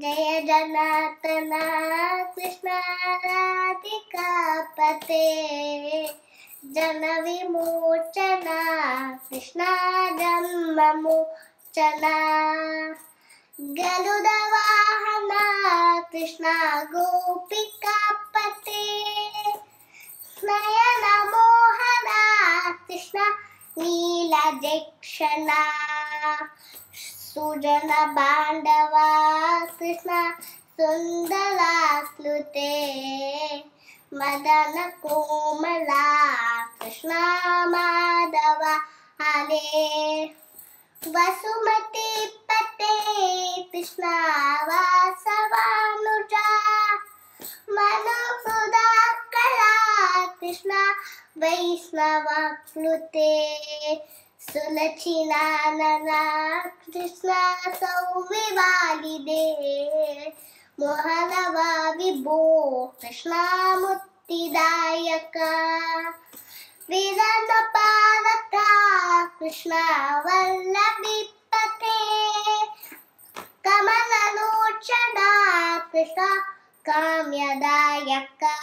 जय जनातना कृष्ण राधिका पते जन विमोचना कृष्ण जन्म मोचना गलुदवाहना कृष्ण गोपिका पते नयन मोहना कृष्ण नीलजक्षणा सुजन बांडवा, कृष्ण सुन्दरा स्लुते मदन कोमला कृष्ण माधव आरे वसुमती पते कृष्णा वासवानुजा सर्वानुजा मधुसुधा कला कृष्णा वैष्णवाप्लुते सुलचिनानना कृष्णा सौमि वालिदे मोहन वा विभो कृष्णामुक्तिदायकालका कृष्णा वल्लविपते कमल नोक्षा कृष्ण काम्यदायका